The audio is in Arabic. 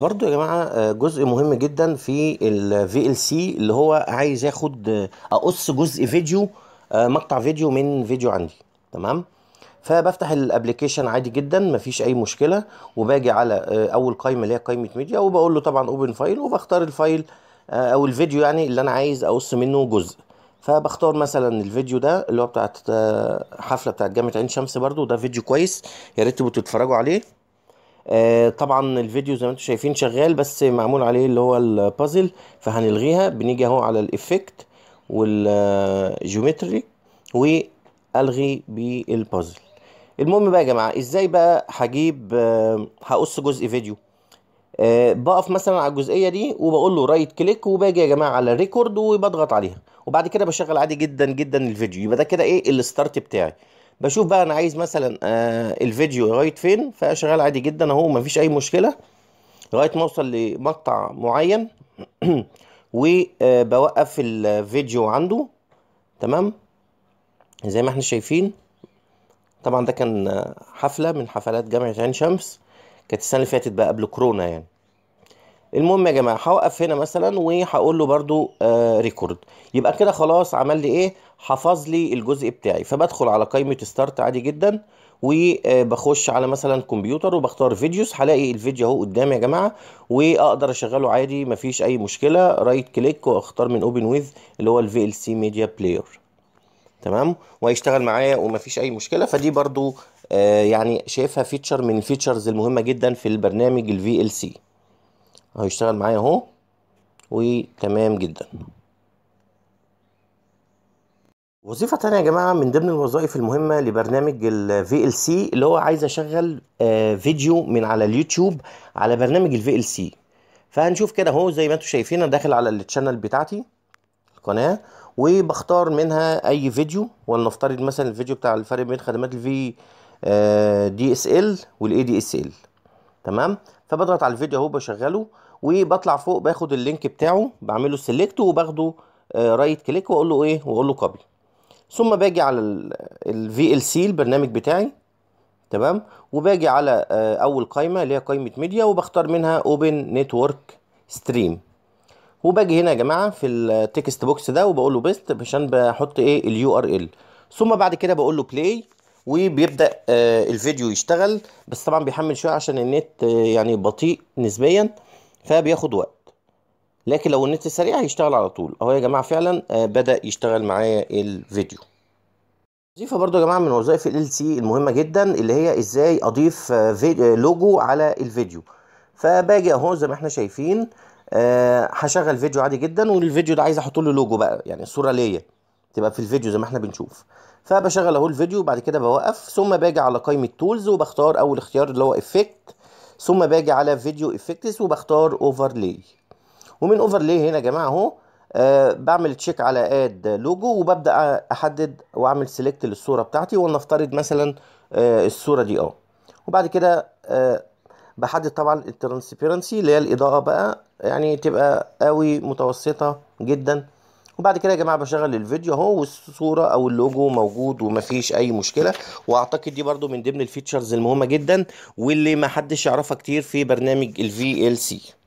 برضو يا جماعة آه، جزء مهم جدا في ال سي اللي هو عايز ياخد آه، أقص جزء فيديو آه، مقطع فيديو من فيديو عندي تمام فبفتح الابلكيشن عادي جدا مفيش اي مشكله وباجي على اول قائمه اللي هي قائمه ميديا وبقول له طبعا اوبن فايل وبختار الفايل او الفيديو يعني اللي انا عايز اقص منه جزء فبختار مثلا الفيديو ده اللي هو بتاعت حفله بتاعت جامعه عين شمس برضو ده فيديو كويس يا ريت تبقوا تتفرجوا عليه آه، طبعا الفيديو زي ما انتم شايفين شغال بس معمول عليه اللي هو البازل فهنلغيها بنيجي اهو على الايفكت والجيومتري والغي بالبازل المهم بقى يا جماعه ازاي بقى هجيب آه، هقص جزء فيديو آه، بقف مثلا على الجزئيه دي وبقول له رايت كليك وباجي يا جماعه على ريكورد وبضغط عليها وبعد كده بشغل عادي جدا جدا الفيديو يبقى ده كده ايه الستارت بتاعي بشوف بقى انا عايز مثلا آه الفيديو لغايه فين فشغال عادي جدا اهو مفيش اي مشكله لغايه ما اوصل لمقطع معين وبوقف آه، الفيديو عنده تمام زي ما احنا شايفين طبعا ده كان حفله من حفلات جامعه عين شمس كانت السنه اللي فاتت بقى قبل كورونا يعني المهم يا جماعه هوقف هنا مثلا وهقول له برده آه ريكورد يبقى كده خلاص عمل لي ايه حفظ لي الجزء بتاعي فبدخل على قائمه ستارت عادي جدا وبخش آه، على مثلا كمبيوتر وبختار فيديوز هلاقي الفيديو اهو قدامي يا جماعه واقدر اشغله عادي مفيش اي مشكله رايت كليك واختار من اوبن ويز اللي هو الفي ال سي ميديا بلاير تمام وهيشتغل معايا ومفيش اي مشكله فدي برضو آه يعني شايفها فيتشر من الفيتشرز المهمه جدا في البرنامج الفي ال سي اهو يشتغل معايا اهو وتمام جدا وظيفة تانية يا جماعة من ضمن الوظائف المهمة لبرنامج ال VLC اللي هو عايز أشغل آه، فيديو من على اليوتيوب على برنامج ال VLC فهنشوف كده اهو زي ما انتم شايفين انا داخل على التشانل بتاعتي القناة وبختار منها أي فيديو ولنفترض مثلا الفيديو بتاع الفرق بين خدمات ال V دي اس ال والاي دي اس ال تمام فبضغط على الفيديو اهو بشغله وبطلع فوق باخد اللينك بتاعه بعمله سيلكت وباخده رايت آه، كليك واقول له ايه واقول له كوبي ثم باجي على الفي ال سي البرنامج بتاعي تمام وباجي على آه، اول قائمه اللي هي قائمه ميديا وبختار منها اوبن نتورك ستريم وباجي هنا يا جماعه في التكست بوكس ده وبقول له بيست عشان بحط ايه اليو ار ال ثم بعد كده بقول له بلاي وبيبدا آه، الفيديو يشتغل بس طبعا بيحمل شويه عشان النت آه، يعني بطيء نسبيا فبياخد وقت لكن لو النت سريع هيشتغل على طول اهو يا جماعه فعلا آه، بدا يشتغل معايا الفيديو وظيفه برضو يا جماعه من وظائف ال سي المهمه جدا اللي هي ازاي اضيف لوجو على الفيديو فباجي اهو زي ما احنا شايفين هشغل فيديو عادي جدا والفيديو ده عايز احط له لوجو بقى يعني الصوره ليا تبقى في الفيديو زي ما احنا بنشوف فبشغل اهو الفيديو بعد كده بوقف ثم باجي على قائمه تولز وبختار اول اختيار اللي هو افكت ثم باجي على فيديو افكتس وبختار اوفرلاي ومن اوفرلاي هنا يا جماعه اهو آه، بعمل تشيك على اد لوجو وببدا احدد واعمل سيلكت للصوره بتاعتي ولنفترض مثلا آه، الصوره دي اه وبعد كده آه، بحدد طبعا الترانسبيرنسي اللي هي الاضاءه بقى يعني تبقى قوي متوسطه جدا وبعد كده يا جماعه بشغل الفيديو اهو والصوره او اللوجو موجود ومفيش اي مشكله واعتقد دي برده من ضمن الفيتشرز المهمه جدا واللي ما حدش يعرفها كتير في برنامج الفي ال سي